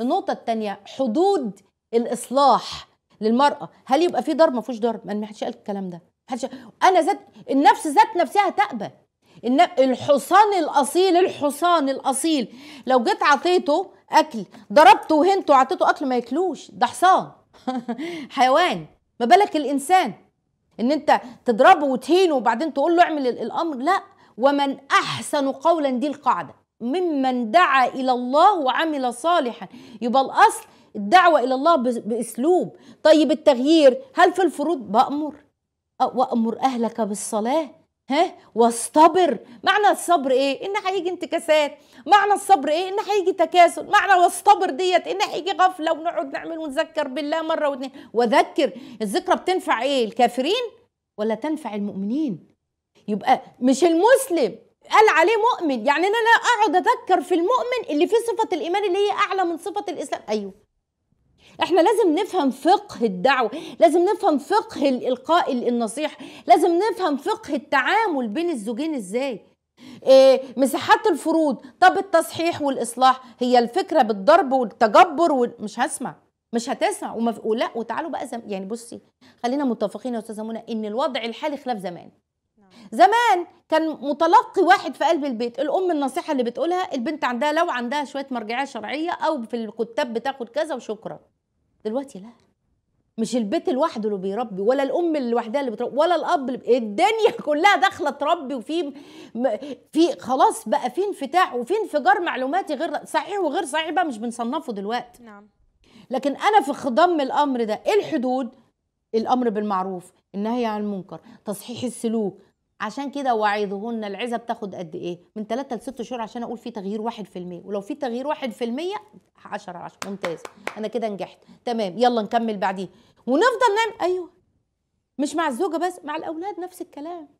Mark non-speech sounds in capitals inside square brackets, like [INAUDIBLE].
النقطه الثانيه حدود الاصلاح للمراه هل يبقى في ضرب ما فيهوش ضرب ما حدش قال الكلام ده حدش انا ذات النفس ذات نفسها تأبى الحصان الاصيل الحصان الاصيل لو جيت عطيته اكل ضربته وهنته وعطيته اكل ما ياكلوش ده حصان [LAUGHS] حيوان ما بالك الانسان ان انت تضربه وتهينه وبعدين تقول له اعمل الامر لا ومن احسن قولا دي القاعده ممن دعا الى الله وعمل صالحا يبقى الاصل الدعوه الى الله باسلوب طيب التغيير هل في الفروض بامر وامر اهلك بالصلاه ها واصطبر معنى الصبر ايه ان هيجي انتكاسات معنى الصبر ايه ان هيجي تكاسل معنى واصطبر ديت ان هيجي غفله ونقعد نعمل ونذكر بالله مره واثنين وذكر الذكرى بتنفع ايه الكافرين ولا تنفع المؤمنين يبقى مش المسلم قال عليه مؤمن يعني ان انا اقعد اذكر في المؤمن اللي فيه صفه الايمان اللي هي اعلى من صفه الاسلام ايوه احنا لازم نفهم فقه الدعوه لازم نفهم فقه الالقاء النصيحه لازم نفهم فقه التعامل بين الزوجين ازاي إيه مساحات الفروض طب التصحيح والاصلاح هي الفكره بالضرب والتجبر ومش مش هسمع مش هتسمع ومف... ولا وتعالوا بقى زم... يعني بصي خلينا متفقين يا استاذه منى ان الوضع الحالي خلاف زمان زمان كان متلقي واحد في قلب البيت الام النصيحه اللي بتقولها البنت عندها لو عندها شويه مرجعيه شرعيه او في الكتاب بتاخد كذا وشكرا دلوقتي لا مش البيت لوحده اللي بيربي ولا الام لوحدها اللي بتربي ولا الاب اللي الدنيا [LAUGHS] كلها داخله تربي وفي في خلاص بقى في انفتاح وفي انفجار معلوماتي غير صحيح وغير صحيح بقى مش بنصنفه دلوقتي نعم لكن انا في خضم الامر ده ايه الحدود الامر بالمعروف النهي عن المنكر تصحيح السلوك عشان كده واعظهن العزه بتاخد قد ايه من 3 ل 6 شهور عشان اقول في تغيير 1% ولو في تغيير 1% 10 10 ممتاز انا كده نجحت تمام يلا نكمل بعديه ونفضل نعمل ايوه مش مع الزوجه بس مع الاولاد نفس الكلام